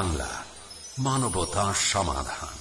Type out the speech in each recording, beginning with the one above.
বাংলা মানবতা সমাধান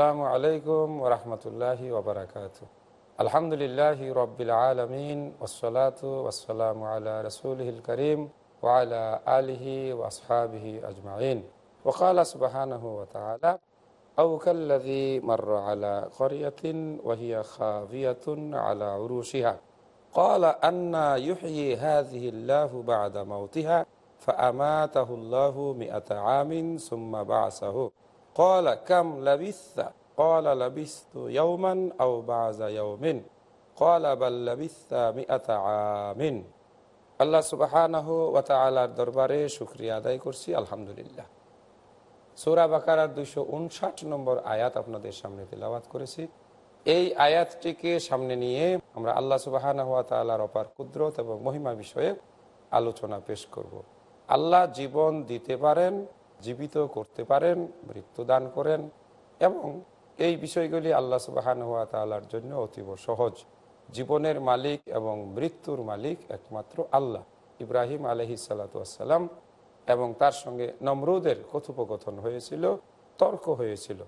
আসসালামু আলাইকুম وبركاته ওবরাকাত আলহামদুলিল্লাহি রব্বিল আলমিন ওসলাত ওসালাম على রসুলহিল করিম ওয়ালা آله وأصحابه আজমাইন وقال سبحانه وتعالى أو كالذي مر على قرية وهي خاوية على عروشها قال أن يحيي هذه الله بعد موتها فأماته الله مئة عام ثم بعثه কলা কাম লাবিস্তু বাজা মিআতা আমিন আল্লাহ সুবাহানাহ ওয়াতা দরবারে শুক্রিয়া আদায় করছি আলহামদুলিল্লাহ সৌরা বাকারার দুইশো উনষাট নম্বর আয়াত আপনাদের সামনে তেলাওয়াত করেছি এই আয়াতটিকে সামনে নিয়ে আমরা আল্লাহ সুবাহানা হাত তালার অপার কুদরত এবং মহিমা বিষয়ে আলোচনা পেশ করব। আল্লাহ জীবন দিতে পারেন জীবিত করতে পারেন মৃত্যুদান করেন এবং এই বিষয়গুলি আল্লাহ সুবাহান হুয়া তালার জন্য অতীব সহজ জীবনের মালিক এবং মৃত্যুর মালিক একমাত্র আল্লাহ ইব্রাহিম আলহি সালাতাম এবং তার সঙ্গে নমরুদের কথোপকথন হয়েছিল তর্ক হয়েছিল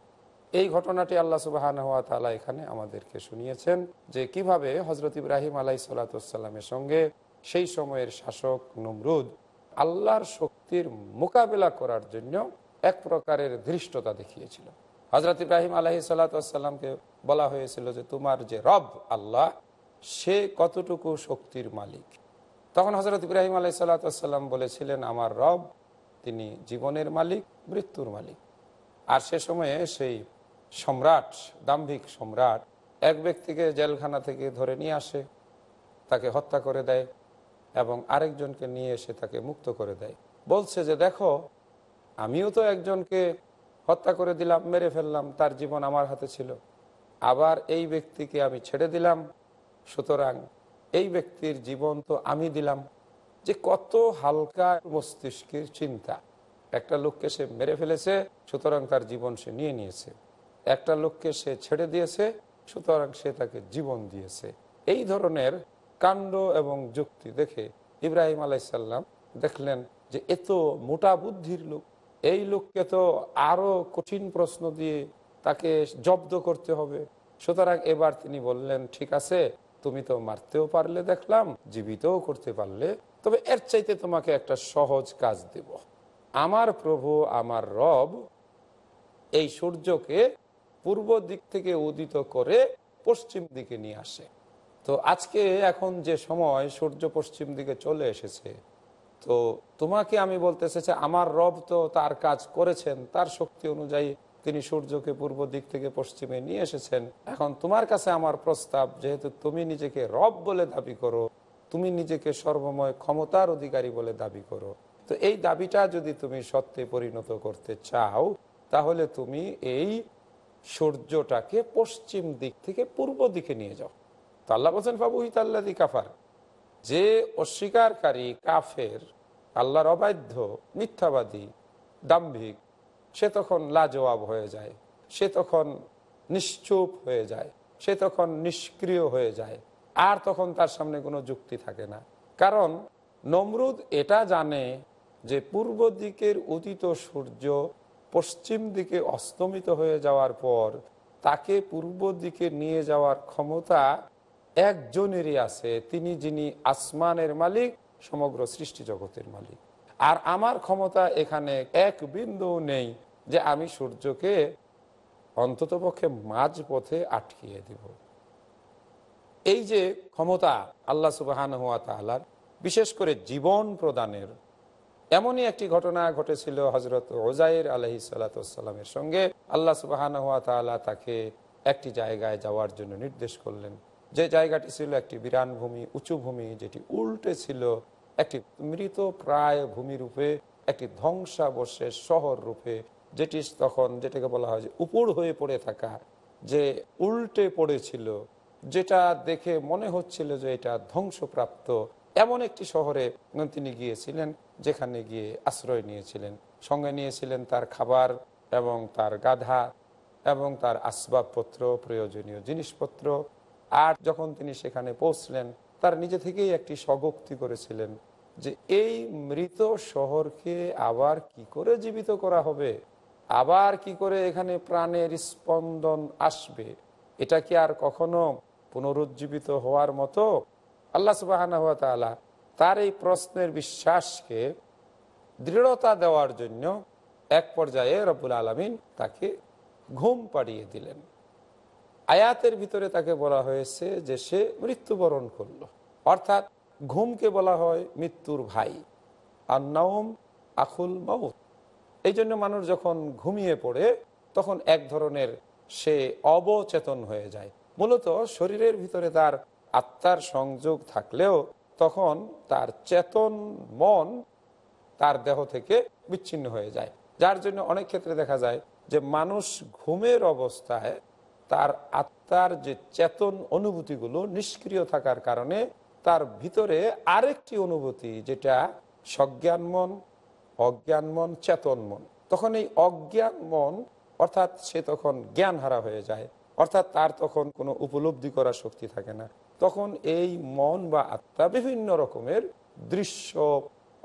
এই ঘটনাটি আল্লাহ সুবাহান হাত তালা এখানে আমাদেরকে শুনিয়েছেন যে কিভাবে হজরত ইব্রাহিম আলাই সাল্লাতামের সঙ্গে সেই সময়ের শাসক নমরুদ আল্লাহর শক্তি শক্তির মোকাবিলা করার জন্য এক প্রকারের ধৃষ্টতা দেখিয়েছিল হজরত ইব্রাহিম আলহি সাল্লাকে বলা হয়েছিল যে তোমার যে রব আল্লাহ সে কতটুকু শক্তির মালিক তখন হজরত ইব্রাহিম আলহি সাল্লাতাম বলেছিলেন আমার রব তিনি জীবনের মালিক মৃত্যুর মালিক আর সে সময়ে সেই সম্রাট দাম্ভিক সম্রাট এক ব্যক্তিকে জেলখানা থেকে ধরে নিয়ে আসে তাকে হত্যা করে দেয় এবং আরেকজনকে নিয়ে এসে তাকে মুক্ত করে দেয় বলছে যে দেখো আমিও তো একজনকে হত্যা করে দিলাম মেরে ফেললাম তার জীবন আমার হাতে ছিল আবার এই ব্যক্তিকে আমি ছেড়ে দিলাম সুতরাং এই ব্যক্তির জীবন তো আমি দিলাম যে কত হালকা মস্তিষ্কের চিন্তা একটা লোককে সে মেরে ফেলেছে সুতরাং তার জীবন সে নিয়ে নিয়েছে একটা লোককে সে ছেড়ে দিয়েছে সুতরাং সে তাকে জীবন দিয়েছে এই ধরনের কাণ্ড এবং যুক্তি দেখে ইব্রাহিম আলাইসাল্লাম দেখলেন যে এত মোটা বুদ্ধির লোক এই লোককে তো আরো কঠিন প্রশ্ন দিয়ে তাকে জব্দ করতে হবে সুতরাং এবার তিনি বললেন ঠিক আছে তুমি তো মারতেও পারলে দেখলাম জীবিতও করতে পারলে তবে এর চাইতে তোমাকে একটা সহজ কাজ দেব আমার প্রভু আমার রব এই সূর্যকে পূর্ব দিক থেকে উদিত করে পশ্চিম দিকে নিয়ে আসে তো আজকে এখন যে সময় সূর্য পশ্চিম দিকে চলে এসেছে তো তোমাকে আমি বলতে চাইছি আমার রব তো তার কাজ করেছেন তার শক্তি অনুযায়ী তিনি সূর্যকে পূর্ব দিক থেকে পশ্চিমে নিয়ে এসেছেন এখন তোমার কাছে আমার প্রস্তাব যেহেতু তুমি নিজেকে রব বলে দাবি করো তুমি নিজেকে সর্বময় ক্ষমতার অধিকারী বলে দাবি করো তো এই দাবিটা যদি তুমি সত্যে পরিণত করতে চাও তাহলে তুমি এই সূর্যটাকে পশ্চিম দিক থেকে পূর্ব দিকে নিয়ে যাও তো আল্লাহ বলছেন বাবু হিতাল্লাদি কাফার যে অস্বীকারী কাফের আল্লাহর অবাধ্য মিথ্যাবাদী দাম্ভিক সে তখন লাজবাব হয়ে যায় সে তখন নিশ্চুপ হয়ে যায় সে তখন নিষ্ক্রিয় হয়ে যায় আর তখন তার সামনে কোনো যুক্তি থাকে না কারণ নমরুদ এটা জানে যে পূর্ব দিকের অতীত সূর্য পশ্চিম দিকে অস্তমিত হয়ে যাওয়ার পর তাকে পূর্ব দিকে নিয়ে যাওয়ার ক্ষমতা একজনেরই আছে তিনি যিনি আসমানের মালিক সমগ্র সৃষ্টি জগতের মালিক আর আমার ক্ষমতা এখানে এক বিন্দু নেই যে আমি সূর্যকে অন্ততপক্ষে মাঝ পথে আটকিয়ে দেব এই যে ক্ষমতা আল্লাহ সুবাহান হুয়া তালার বিশেষ করে জীবন প্রদানের এমনই একটি ঘটনা ঘটেছিল হজরত ওজাইর আলহি সাল্লাতামের সঙ্গে আল্লাহ সুবাহান হুয়া তালা তাকে একটি জায়গায় যাওয়ার জন্য নির্দেশ করলেন যে জায়গাটি ছিল একটি বিরান ভূমি উঁচু ভূমি যেটি উল্টে ছিল একটি মৃত প্রায় ভূমি রূপে একটি ধ্বংসাবশেষ শহর রূপে যেটি তখন যেটাকে বলা হয় যে উপর হয়ে পড়ে থাকা যে উল্টে পড়েছিল যেটা দেখে মনে হচ্ছিল যে এটা ধ্বংসপ্রাপ্ত এমন একটি শহরে তিনি গিয়েছিলেন যেখানে গিয়ে আশ্রয় নিয়েছিলেন সঙ্গে নিয়েছিলেন তার খাবার এবং তার গাধা এবং তার আসবাবপত্র প্রয়োজনীয় জিনিসপত্র আর যখন তিনি সেখানে পৌঁছলেন তার নিজে থেকেই একটি স্বগোক্তি করেছিলেন যে এই মৃত শহরকে আবার কি করে জীবিত করা হবে আবার কি করে এখানে প্রাণের স্পন্দন আসবে এটা কি আর কখনো পুনরুজ্জীবিত হওয়ার মতো আল্লাহ সুবাহ তার এই প্রশ্নের বিশ্বাসকে দৃঢ়তা দেওয়ার জন্য এক পর্যায়ে রবুল আলমিন তাকে ঘুম পাড়িয়ে দিলেন আয়াতের ভিতরে তাকে বলা হয়েছে যে সে মৃত্যুবরণ করল অর্থাৎ ঘুমকে বলা হয় মৃত্যুর ভাই আর নাওম আখুল মাউত এই জন্য মানুষ যখন ঘুমিয়ে পড়ে তখন এক ধরনের সে অবচেতন হয়ে যায় মূলত শরীরের ভিতরে তার আত্মার সংযোগ থাকলেও তখন তার চেতন মন তার দেহ থেকে বিচ্ছিন্ন হয়ে যায় যার জন্য অনেক ক্ষেত্রে দেখা যায় যে মানুষ ঘুমের অবস্থায় তার আত্মার যে চেতন অনুভূতিগুলো নিষ্ক্রিয় থাকার কারণে তার ভিতরে আরেকটি অনুভূতি যেটা সজ্ঞান মন অজ্ঞান মন চেতন মন তখন এই অজ্ঞান মন অর্থাৎ সে তখন জ্ঞান হারা হয়ে যায় অর্থাৎ তার তখন কোনো উপলব্ধি করার শক্তি থাকে না তখন এই মন বা আত্মা বিভিন্ন রকমের দৃশ্য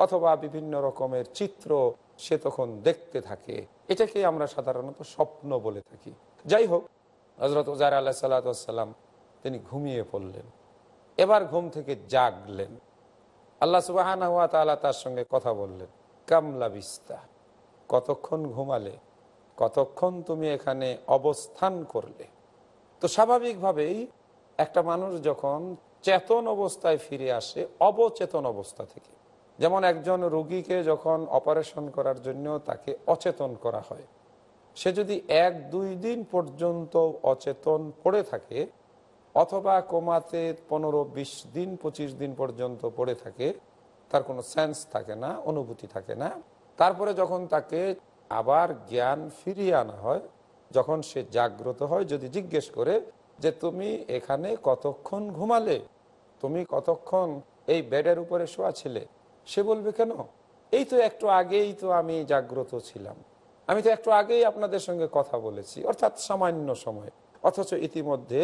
অথবা বিভিন্ন রকমের চিত্র সে তখন দেখতে থাকে এটাকে আমরা সাধারণত স্বপ্ন বলে থাকি যাই হোক হজরত উজার আল্লাহ সাল্লাতাম তিনি ঘুমিয়ে পড়লেন এবার ঘুম থেকে জাগলেন আল্লাহ সুবাহ তার সঙ্গে কথা বললেন কামলা বিস্তা কতক্ষণ ঘুমালে কতক্ষণ তুমি এখানে অবস্থান করলে তো স্বাভাবিকভাবেই একটা মানুষ যখন চেতন অবস্থায় ফিরে আসে অবচেতন অবস্থা থেকে যেমন একজন রুগীকে যখন অপারেশন করার জন্য তাকে অচেতন করা হয় সে যদি এক দুই দিন পর্যন্ত অচেতন পড়ে থাকে অথবা কোমাতে পনেরো বিশ দিন পঁচিশ দিন পর্যন্ত পড়ে থাকে তার কোনো সেন্স থাকে না অনুভূতি থাকে না তারপরে যখন তাকে আবার জ্ঞান ফিরিয়ে আনা হয় যখন সে জাগ্রত হয় যদি জিজ্ঞেস করে যে তুমি এখানে কতক্ষণ ঘুমালে তুমি কতক্ষণ এই বেডের উপরে শোয়া ছিলে সে বলবে কেন এই তো একটু আগেই তো আমি জাগ্রত ছিলাম আমি তো একটু আগেই আপনাদের সঙ্গে কথা বলেছি অর্থাৎ সামান্য সময় অথচ ইতিমধ্যে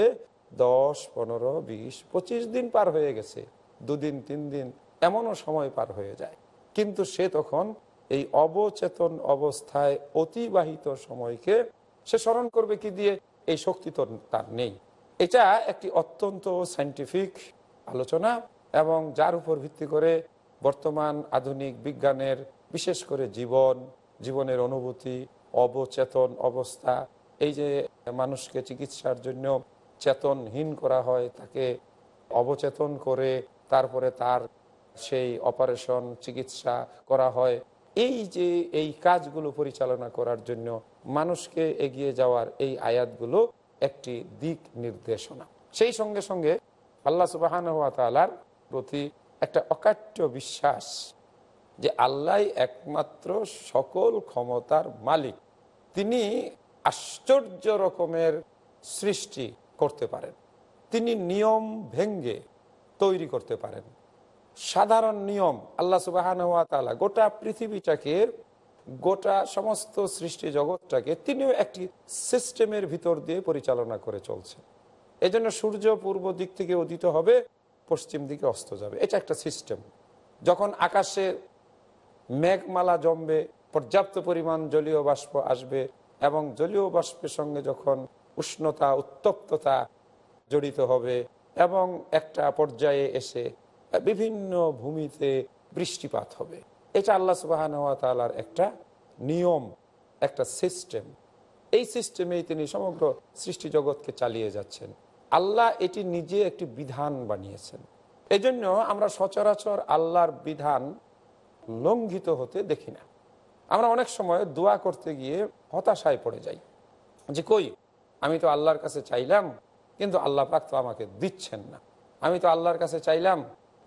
দশ পনেরো বিশ পঁচিশ দিন পার হয়ে গেছে দুদিন তিন দিন এমনও সময় পার হয়ে যায় কিন্তু সে তখন এই অবচেতন অবস্থায় অতিবাহিত সময়কে সে স্মরণ করবে কি দিয়ে এই শক্তি তো তার নেই এটা একটি অত্যন্ত সাইন্টিফিক আলোচনা এবং যার উপর ভিত্তি করে বর্তমান আধুনিক বিজ্ঞানের বিশেষ করে জীবন জীবনের অনুভূতি অবচেতন অবস্থা এই যে মানুষকে চিকিৎসার জন্য চেতনহীন করা হয় তাকে অবচেতন করে তারপরে তার সেই অপারেশন চিকিৎসা করা হয় এই যে এই কাজগুলো পরিচালনা করার জন্য মানুষকে এগিয়ে যাওয়ার এই আয়াতগুলো একটি দিক নির্দেশনা সেই সঙ্গে সঙ্গে আল্লাহ সুবাহান প্রতি একটা অকাট্য বিশ্বাস যে আল্লাহ একমাত্র সকল ক্ষমতার মালিক তিনি আশ্চর্য রকমের সৃষ্টি করতে পারেন তিনি নিয়ম ভেঙ্গে তৈরি করতে পারেন সাধারণ নিয়ম আল্লাহ সুবাহান তালা গোটা পৃথিবীটাকে গোটা সমস্ত সৃষ্টি জগৎটাকে তিনিও একটি সিস্টেমের ভিতর দিয়ে পরিচালনা করে চলছে এজন্য সূর্য পূর্ব দিক থেকে উদিত হবে পশ্চিম দিকে অস্ত যাবে এটা একটা সিস্টেম যখন আকাশে মেঘমালা জমবে পর্যাপ্ত পরিমাণ জলীয় বাষ্প আসবে এবং জলীয় বাষ্পের সঙ্গে যখন উষ্ণতা উত্তপ্ততা জড়িত হবে এবং একটা পর্যায়ে এসে বিভিন্ন ভূমিতে বৃষ্টিপাত হবে এটা আল্লাহ সুবাহান তালার একটা নিয়ম একটা সিস্টেম এই সিস্টেমেই তিনি সমগ্র সৃষ্টি জগৎকে চালিয়ে যাচ্ছেন আল্লাহ এটি নিজে একটি বিধান বানিয়েছেন এজন্য আমরা সচরাচর আল্লাহর বিধান লঙ্ঘিত হতে দেখি না আমরা অনেক সময় দোয়া করতে গিয়ে হতাশায় পড়ে যাই যে কই আমি তো আল্লাহর কাছে চাইলাম কিন্তু আল্লাহ পাক তো আমাকে দিচ্ছেন না আমি তো আল্লাহর কাছে চাইলাম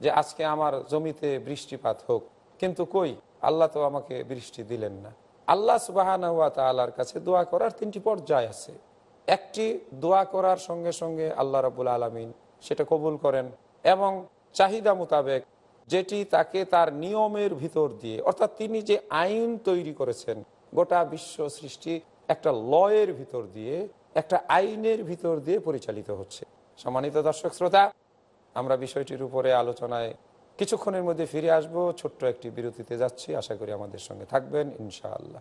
যে আজকে আমার জমিতে বৃষ্টিপাত হোক কিন্তু কই আল্লাহ তো আমাকে বৃষ্টি দিলেন না আল্লাহ সুবাহানা হুয়া তাল্লাহর কাছে দোয়া করার তিনটি পর্যায় আছে একটি দোয়া করার সঙ্গে সঙ্গে আল্লাহ রবুল আলমিন সেটা কবুল করেন এবং চাহিদা মোতাবেক যেটি তাকে তার নিয়মের ভিতর দিয়ে অর্থাৎ তিনি যে আইন তৈরি করেছেন গোটা বিশ্ব সৃষ্টি একটা লয়ের ভিতর দিয়ে একটা আইনের ভিতর দিয়ে পরিচালিত হচ্ছে সম্মানিত দর্শক শ্রোতা আমরা বিষয়টির উপরে আলোচনায় কিছুক্ষণের মধ্যে ফিরে আসব ছোট্ট একটি বিরতিতে যাচ্ছি আশা করি আমাদের সঙ্গে থাকবেন ইনশাআল্লাহ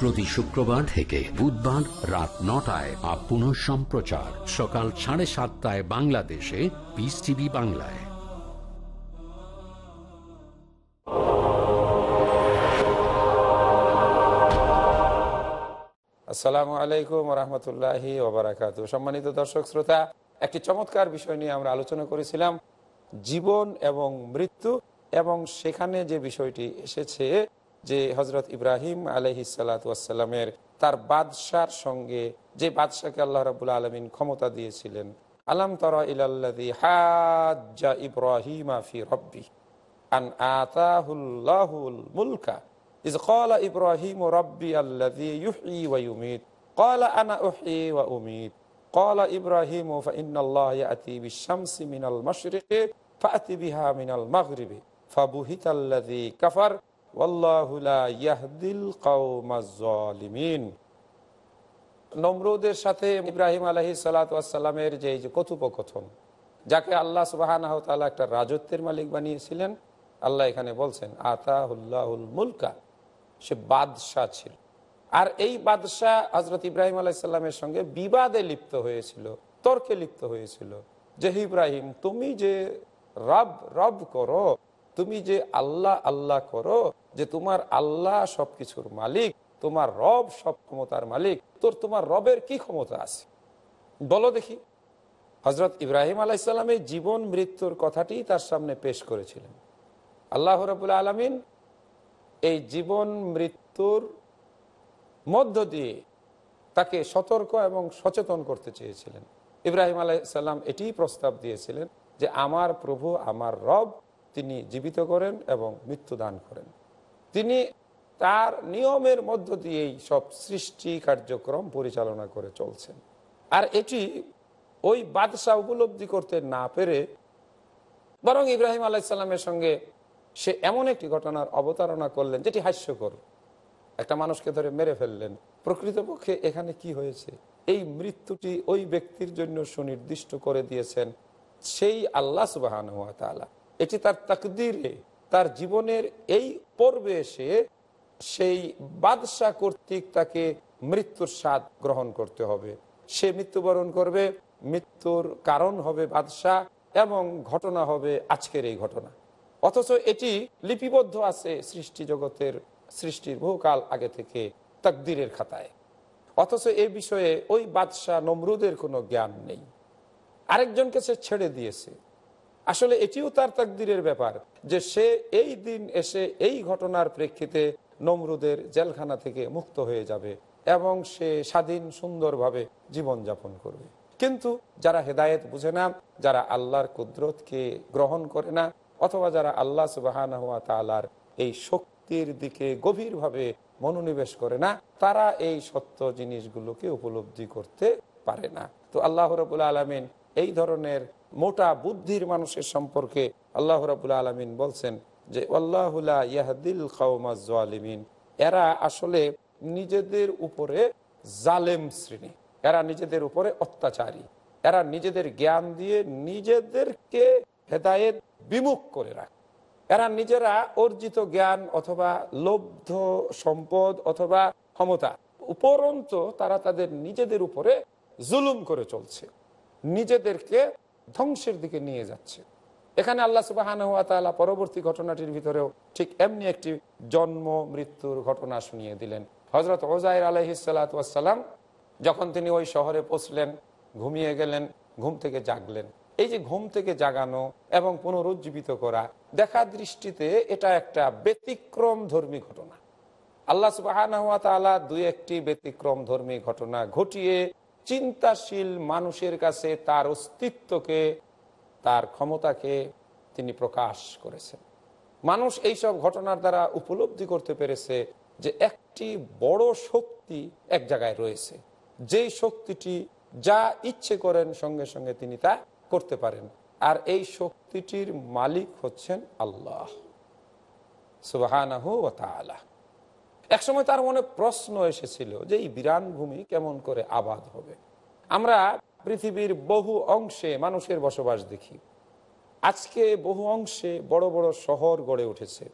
প্রতি শুক্রবার থেকে বুধবার রাত নটায় আর পুনঃ সম্প্রচার সকাল সাড়ে সাতটায় বাংলাদেশে পিস টিভি বাংলায় আসসালামু আলাইকুম রহমতুল্লাহ ওবরাকাত সম্মানিত দর্শক শ্রোতা একটি চমৎকার বিষয় নিয়ে আমরা আলোচনা করেছিলাম জীবন এবং মৃত্যু এবং সেখানে যে বিষয়টি এসেছে যে হজরত ইব্রাহিম আলহি সালাতামের তার বাদশার সঙ্গে যে বাদশাকে আল্লাহ রাবুল আলমিন ক্ষমতা দিয়েছিলেন আলাম তরা ইলাল্লাদি হাজ্জা ইব্রাহিম আফি রব্বি আন আতাহুল্লাহুল মুলকা إذ قال إبراهيم ربي الذي يحيي ويميت قال أنا أحيي وأميت قال إبراهيم فإن الله يأتي بالشمس من المشرق فأتي بها من المغرب فبهت الذي كفر নমরুদের সাথে ইব্রাহিম আলহি সালাতামের যে কথোপকথন যাকে আল্লাহ সুবাহ একটা রাজত্বের মালিক বানিয়েছিলেন আল্লাহ এখানে বলছেন আতাহুল্লাহুল মুলকা সে বাদশাহ ছিল আর এই বাদশাহ হজরত ইব্রাহিম আলাইসাল্লামের সঙ্গে বিবাদে লিপ্ত হয়েছিল তর্কে লিপ্ত হয়েছিল যে ইব্রাহিম তুমি যে রব রব করো তুমি যে আল্লাহ আল্লাহ করো যে তোমার আল্লাহ সবকিছুর মালিক তোমার রব সব ক্ষমতার মালিক তোর তোমার রবের কি ক্ষমতা আছে বলো দেখি হজরত ইব্রাহিম আলাইসাল্লামের জীবন মৃত্যুর কথাটি তার সামনে পেশ করেছিলেন আল্লাহ রবুল আলমিন এই জীবন মৃত্যুর মধ্য দিয়ে তাকে সতর্ক এবং সচেতন করতে চেয়েছিলেন ইব্রাহিম আলাইসাল্লাম এটি প্রস্তাব দিয়েছিলেন যে আমার প্রভু আমার রব তিনি জীবিত করেন এবং মৃত্যু দান করেন তিনি তার নিয়মের মধ্য দিয়েই সব সৃষ্টি কার্যক্রম পরিচালনা করে চলছেন আর এটি ওই বাদশাহ উপলব্ধি করতে না পেরে বরং ইব্রাহিম আলাইসাল্লামের সঙ্গে সে এমন একটি ঘটনার অবতারণা করলেন যেটি হাস্যকর একটা মানুষকে ধরে মেরে ফেললেন প্রকৃতপক্ষে এখানে কি হয়েছে এই মৃত্যুটি ওই ব্যক্তির জন্য সুনির্দিষ্ট করে দিয়েছেন সেই আল্লাহ সুবাহ এটি তার তাকদিরে তার জীবনের এই পর্বে এসে সেই বাদশাহ কর্তৃক তাকে মৃত্যুর স্বাদ গ্রহণ করতে হবে সে মৃত্যুবরণ করবে মৃত্যুর কারণ হবে বাদশাহ এবং ঘটনা হবে আজকের এই ঘটনা অথচ এটি লিপিবদ্ধ আছে সৃষ্টি জগতের সৃষ্টির বহুকাল আগে থেকে তকদিরের খাতায় অথচ এ বিষয়ে ওই বাদশাহ নমরুদের কোনো জ্ঞান নেই আরেকজনকে সে ছেড়ে দিয়েছে আসলে এটিও তার তাকদিরের ব্যাপার যে সে এই দিন এসে এই ঘটনার প্রেক্ষিতে নমরুদের জেলখানা থেকে মুক্ত হয়ে যাবে এবং সে স্বাধীন সুন্দরভাবে জীবনযাপন করবে কিন্তু যারা হেদায়েত বুঝে না যারা আল্লাহর কুদরতকে গ্রহণ করে না অথবা যারা আল্লাহ সুবাহান হওয়া তালার এই শক্তির দিকে গভীরভাবে মনোনিবেশ করে না তারা এই সত্য জিনিসগুলোকে উপলব্ধি করতে পারে না তো আল্লাহ রবুল আলমিন এই ধরনের মোটা বুদ্ধির মানুষের সম্পর্কে আল্লাহ রাবুল আলমিন বলছেন যে আল্লাহুল্লাহ এরা আসলে নিজেদের উপরে জালেম শ্রেণী এরা নিজেদের উপরে অত্যাচারী এরা নিজেদের জ্ঞান দিয়ে নিজেদেরকে হেদায়েত বিমুখ করে রাখে এরা নিজেরা অর্জিত জ্ঞান অথবা লব্ধ সম্পদ অথবা ক্ষমতা উপরন্ত তারা তাদের নিজেদের উপরে জুলুম করে চলছে নিজেদেরকে ধ্বংসের দিকে নিয়ে যাচ্ছে এখানে আল্লাহ সুবাহান তালা পরবর্তী ঘটনাটির ভিতরেও ঠিক এমনি একটি জন্ম মৃত্যুর ঘটনা শুনিয়ে দিলেন হজরত ওজাইর আলহিসাল্লাম যখন তিনি ওই শহরে পৌঁছলেন ঘুমিয়ে গেলেন ঘুম থেকে জাগলেন এই যে ঘুম থেকে জাগানো এবং পুনরুজ্জীবিত করা দেখা দৃষ্টিতে এটা একটা ব্যতিক্রম ধর্মী ঘটনা আল্লাহ সুবাহ দুই একটি ব্যতিক্রম ধর্মী ঘটনা ঘটিয়ে চিন্তাশীল মানুষের কাছে তার অস্তিত্বকে তার ক্ষমতাকে তিনি প্রকাশ করেছেন মানুষ এইসব ঘটনার দ্বারা উপলব্ধি করতে পেরেছে যে একটি বড় শক্তি এক জায়গায় রয়েছে যেই শক্তিটি যা ইচ্ছে করেন সঙ্গে সঙ্গে তিনি তা করতে পারেন আর এই শক্তিটির মালিক হচ্ছেন আল্লাহ সুবাহ একসময় তার মনে প্রশ্ন এসেছিল যে এই বিরান ভূমি কেমন করে আবাদ হবে আমরা পৃথিবীর বহু অংশে মানুষের বসবাস দেখি আজকে বহু অংশে বড় বড় শহর গড়ে উঠেছে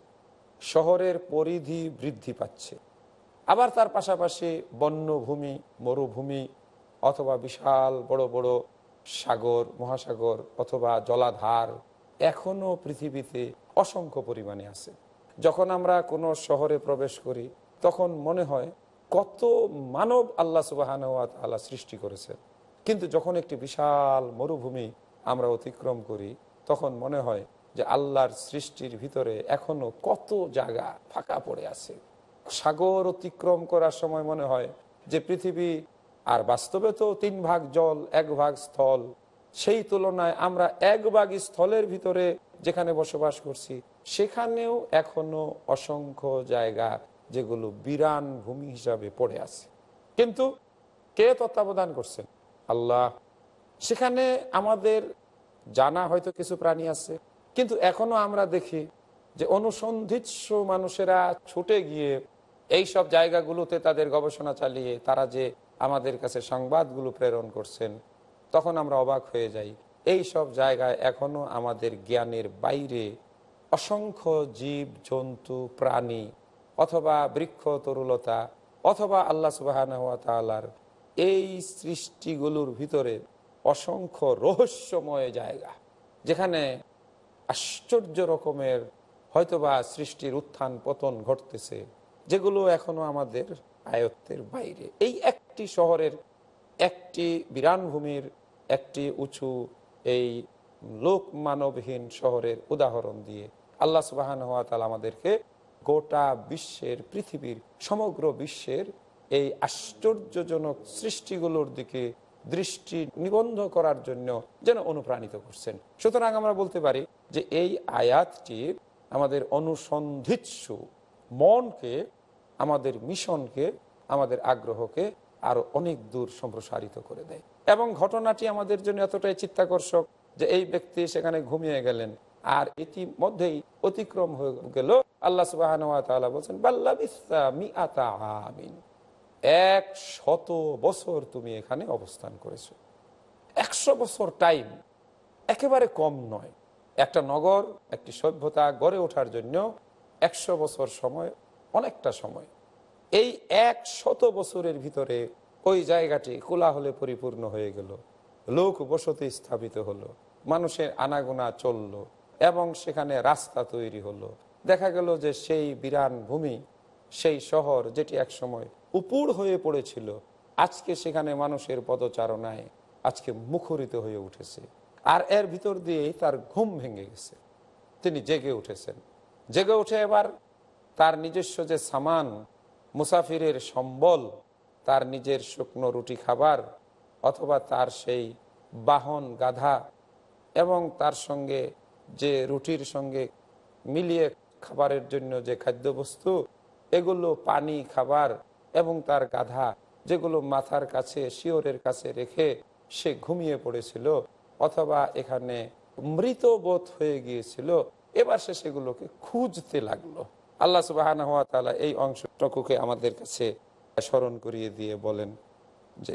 শহরের পরিধি বৃদ্ধি পাচ্ছে আবার তার পাশাপাশি বন্যভূমি মরুভূমি অথবা বিশাল বড় বড় সাগর মহাসাগর অথবা জলাধার এখনও পৃথিবীতে অসংখ্য পরিমাণে আছে যখন আমরা কোনো শহরে প্রবেশ করি তখন মনে হয় কত মানব আল্লাহ সুবাহান আল্লাহ সৃষ্টি করেছে কিন্তু যখন একটি বিশাল মরুভূমি আমরা অতিক্রম করি তখন মনে হয় যে আল্লাহর সৃষ্টির ভিতরে এখনো কত জায়গা ফাঁকা পড়ে আছে সাগর অতিক্রম করার সময় মনে হয় যে পৃথিবী আর বাস্তবে তো তিন ভাগ জল এক ভাগ স্থল সেই তুলনায় আমরা এক ভাগ স্থলের ভিতরে যেখানে বসবাস করছি সেখানেও এখনো অসংখ্য জায়গা যেগুলো বিরান ভূমি হিসাবে পড়ে আছে কিন্তু কে তত্ত্বাবধান করছেন আল্লাহ সেখানে আমাদের জানা হয়তো কিছু প্রাণী আছে কিন্তু এখনো আমরা দেখি যে অনুসন্ধিৎস মানুষেরা ছুটে গিয়ে এই সব জায়গাগুলোতে তাদের গবেষণা চালিয়ে তারা যে আমাদের কাছে সংবাদগুলো প্রেরণ করছেন তখন আমরা অবাক হয়ে যাই এই সব জায়গায় এখনো আমাদের জ্ঞানের বাইরে অসংখ্য জীব জন্তু প্রাণী অথবা বৃক্ষ তরুলতা অথবা আল্লাহ সুবাহর এই সৃষ্টিগুলোর ভিতরে অসংখ্য রহস্যময় জায়গা যেখানে আশ্চর্য রকমের হয়তোবা সৃষ্টির উত্থান পতন ঘটতেছে যেগুলো এখনো আমাদের আয়ত্তের বাইরে এই একটি শহরের একটি বিরানভূমির একটি উঁচু এই লোক মানবহীন শহরের উদাহরণ দিয়ে আল্লাহ সুবাহান হাত আমাদেরকে গোটা বিশ্বের পৃথিবীর সমগ্র বিশ্বের এই আশ্চর্যজনক সৃষ্টিগুলোর দিকে দৃষ্টি নিবন্ধ করার জন্য যেন অনুপ্রাণিত করছেন সুতরাং আমরা বলতে পারি যে এই আয়াতটি আমাদের অনুসন্ধিৎসু মনকে আমাদের মিশনকে আমাদের আগ্রহকে আরো অনেক দূর সম্প্রসারিত করে দেয় এবং ঘটনাটি আমাদের জন্য এতটাই চিত্তাকর্ষক যে এই ব্যক্তি সেখানে ঘুমিয়ে গেলেন আর ইতিমধ্যেই অতিক্রম হয়ে গেল আল্লাহ সুবাহ বলছেন আমিন এক শত বছর তুমি এখানে অবস্থান করেছ একশো বছর টাইম একেবারে কম নয় একটা নগর একটি সভ্যতা গড়ে ওঠার জন্য একশো বছর সময় অনেকটা সময় এই এক শত বছরের ভিতরে ওই জায়গাটি কোলাহলে পরিপূর্ণ হয়ে গেল লোক বসতি স্থাপিত হলো মানুষের আনাগোনা চললো এবং সেখানে রাস্তা তৈরি হলো দেখা গেল যে সেই বিরান ভূমি সেই শহর যেটি একসময় উপুড় হয়ে পড়েছিল আজকে সেখানে মানুষের পদচারণায় আজকে মুখরিত হয়ে উঠেছে আর এর ভিতর দিয়েই তার ঘুম ভেঙে গেছে তিনি জেগে উঠেছেন জেগে উঠে এবার তার নিজস্ব যে সামান মুসাফিরের সম্বল তার নিজের শুকনো রুটি খাবার অথবা তার সেই বাহন গাধা এবং তার সঙ্গে যে রুটির সঙ্গে মিলিয়ে খাবারের জন্য যে খাদ্যবস্তু এগুলো পানি খাবার এবং তার গাধা যেগুলো মাথার কাছে শিওরের কাছে রেখে সে ঘুমিয়ে পড়েছিল অথবা এখানে মৃতবোধ হয়ে গিয়েছিল এবার সে সেগুলোকে খুঁজতে লাগলো আল্লাহ সুবাহ হওয়া তালা এই অংশটুকুকে আমাদের কাছে স্মরণ করিয়ে দিয়ে বলেন যে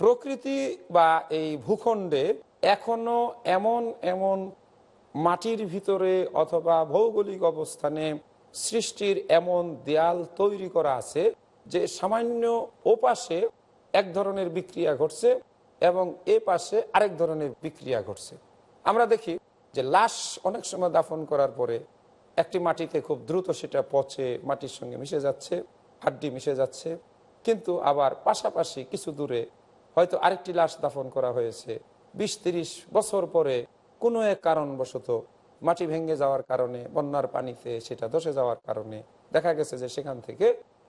প্রকৃতি বা এই ভূখণ্ডে এখনো এমন এমন মাটির ভিতরে অথবা ভৌগোলিক অবস্থানে সৃষ্টির এমন দেয়াল তৈরি করা আছে যে সামান্য ওপাশে এক ধরনের বিক্রিয়া ঘটছে এবং এ পাশে আরেক ধরনের বিক্রিয়া ঘটছে আমরা দেখি যে লাশ অনেক সময় দাফন করার পরে একটি মাটিতে খুব দ্রুত সেটা পচে মাটির সঙ্গে মিশে যাচ্ছে হাড্ডি মিশে যাচ্ছে কিন্তু আবার পাশাপাশি কিছু দূরে হয়তো আরেকটি লাশ দাফন করা হয়েছে বিশ তিরিশ বছর পরে কোনো এক কারণবশত মাটি ভেঙে যাওয়ার কারণে বন্যার পানিতে সেটা ধসে যাওয়ার কারণে দেখা গেছে যে সেখান থেকে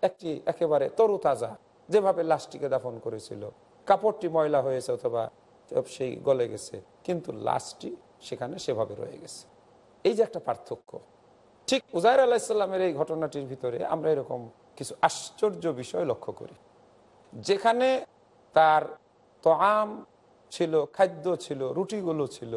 একটি একেবারে তরুতাজা যেভাবে লাশটিকে দাফন করেছিল কাপড়টি ময়লা হয়েছে অথবা সেই গলে গেছে কিন্তু লাশটি সেখানে সেভাবে রয়ে গেছে এই যে একটা পার্থক্য ঠিক উজাইর আলাহিসাল্লামের এই ঘটনাটির ভিতরে আমরা এরকম কিছু আশ্চর্য বিষয় লক্ষ্য করি যেখানে তার তো আম ছিল খাদ্য ছিল রুটিগুলো ছিল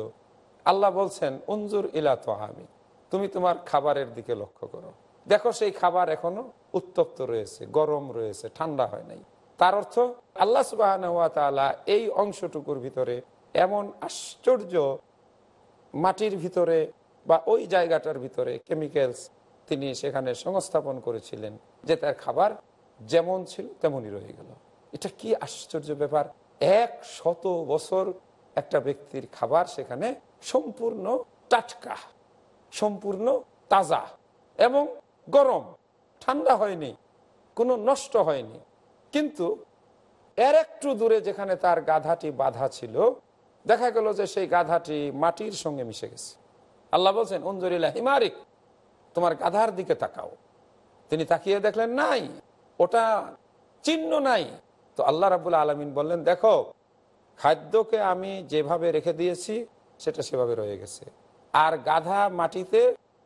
আল্লাহ বলছেন অঞ্জুর ইলা তো আমি তুমি তোমার খাবারের দিকে লক্ষ্য করো দেখো সেই খাবার এখনো উত্তপ্ত রয়েছে গরম রয়েছে ঠান্ডা হয় নাই তার অর্থ আল্লাহ সুবাহ এই অংশটুকুর ভিতরে এমন আশ্চর্য মাটির ভিতরে বা ওই জায়গাটার ভিতরে কেমিক্যালস তিনি সেখানে সংস্থাপন করেছিলেন যে তার খাবার যেমন ছিল তেমনই রয়ে গেল এটা কি আশ্চর্য ব্যাপার এক শত বছর একটা ব্যক্তির খাবার সেখানে সম্পূর্ণ টাটকা সম্পূর্ণ তাজা এবং গরম ঠান্ডা হয়নি কোনো নষ্ট হয়নি কিন্তু এর একটু দূরে যেখানে তার গাধাটি বাধা ছিল দেখা গেল যে সেই গাধাটি মাটির সঙ্গে মিশে গেছে আল্লাহ বলছেন অঞ্জরিল্লা হিমারিক তোমার গাধার দিকে তাকাও তিনি তাকিয়ে দেখলেন নাই ওটা চিহ্ন নাই তো আল্লাহ রাবুল আলমিন বললেন দেখো খাদ্যকে আমি যেভাবে রেখে দিয়েছি সেটা সেভাবে রয়ে গেছে আর গাধা মাটিতে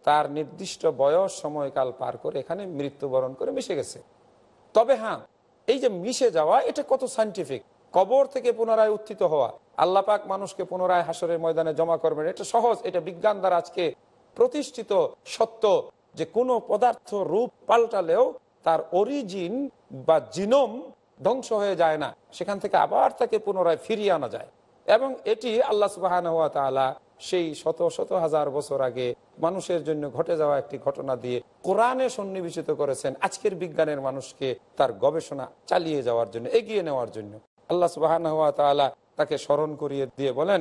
তার নির্দিষ্ট বয়স সময়কাল পার করে এখানে মৃত্যুবরণ করে মিশে গেছে তবে হ্যাঁ এই যে মিশে যাওয়া এটা কত সাইন্টিফিক কবর থেকে পুনরায় উত্থিত হওয়া আল্লাহ পাক মানুষকে পুনরায় হাসরের ময়দানে জমা করবেন এটা সহজ এটা বিজ্ঞান দ্বারা আজকে প্রতিষ্ঠিত সত্য যে কোনো পদার্থ রূপ পাল্টালেও তার অরিজিন বা জিনোম ধ্বংস হয়ে যায় না সেখান থেকে আবার তাকে পুনরায় ফিরিয়ে আনা যায় এবং এটি আল্লাহ সুবাহান হাত সেই শত শত হাজার বছর আগে মানুষের জন্য ঘটে যাওয়া একটি ঘটনা দিয়ে কোরআনে সন্নিবেশিত করেছেন আজকের বিজ্ঞানের মানুষকে তার গবেষণা চালিয়ে যাওয়ার জন্য এগিয়ে নেওয়ার জন্য আল্লাহ সুবাহান হওয়া আলা তাকে স্মরণ করিয়ে দিয়ে বলেন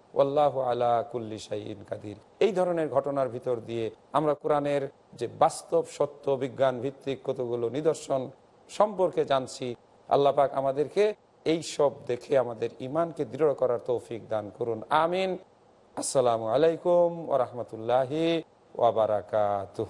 আল্লাহ আলা কুল্লি সাইন কাদির এই ধরনের ঘটনার ভিতর দিয়ে আমরা কোরআনের যে বাস্তব সত্য বিজ্ঞান ভিত্তিক কতগুলো নিদর্শন সম্পর্কে জানছি আল্লাহ পাক আমাদেরকে এই সব দেখে আমাদের ইমানকে দৃঢ় করার তৌফিক দান করুন আমিন আসসালামু আলাইকুম ওরহমতুল্লাহি ওবরাকাতুহ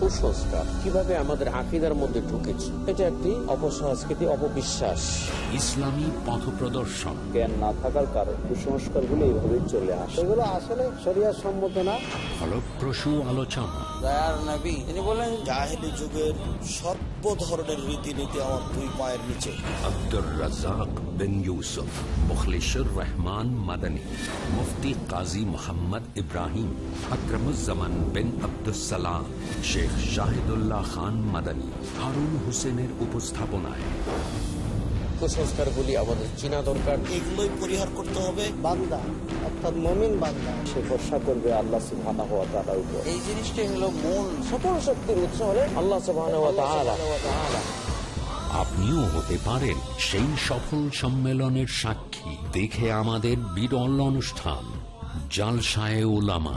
কুসংস্কার কিভাবে আমাদের মধ্যে এটা একটি অপসংস্কৃতি অপবিশ্বাস ইসলামী না থাকার চলে আসে এগুলো আসলে না আলোচনা বলেন যুগের সর্ব ধরনের রীতিনীতি আমার দুই পায়ের নিচে আব্দুর রহমান মাদানী মুফতি কাজী মোহাম্মদ ইব্রাহিম আকরমুজামান বিন আব্দুল সালাম শেখ শেখ শাহিদুল্লাহ খান মাদানী হারুন হোসেনের উপস্থাপনায় আমাদের দরকার এগুলোই পরিহার করতে হবে বান্দা অর্থাৎ এই আপনিও হতে পারেন সেই সফল সম্মেলনের সাক্ষী দেখে আমাদের বিরল অনুষ্ঠান জালসায় ওলামা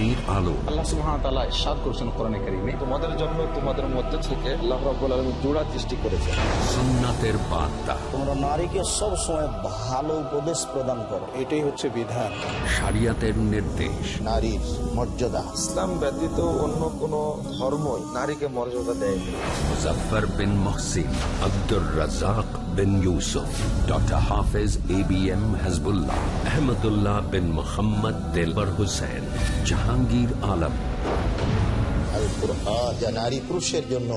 দিনের আলো আল্লাহ সুহামতাল্লাহ ইসাদ করছেন কোরআনে কারিমে তোমাদের জন্য তোমাদের মধ্যে থেকে আল্লাহ রব্বুল করেছে বার্তা তোমরা নারীকে সব ভালো উপদেশ প্রদান করো এটাই হচ্ছে বিধান শরিয়াতের নির্দেশ নারীর মর্যাদা ইসলাম ব্যতীত অন্য কোন ধর্মই নারীকে মর্যাদা দেয়নি মুজফার বিন Mohsin Abdur Razzak bin Yusuf, Dr. Hafiz ABM Hezbollah, Ahmadullah bin Muhammad Dilbar Hussain, Jahangir Alam. নারী পুরুষের জন্য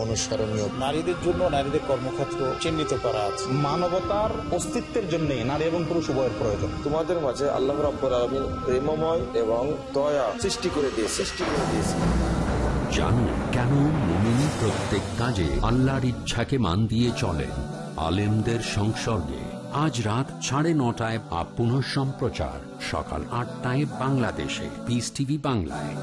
নারীদের জন্য নারীদের কর্মক্ষেত্র চিহ্নিত করা আছে মানবতার অস্তিত্বের নারী এবং পুরুষ প্রয়োজন তোমাদের মাঝে এবং দয়া সৃষ্টি করে দিয়ে সৃষ্টি করে দিয়েছে জানুন কেন প্রত্যেক কাজে আল্লাহর ইচ্ছাকে মান দিয়ে চলেন আলেমদের সংসর্গে আজ রাত সাড়ে নটায় আপ পুনঃ সম্প্রচার সকাল আটটায় বাংলাদেশে পিস টিভি বাংলায়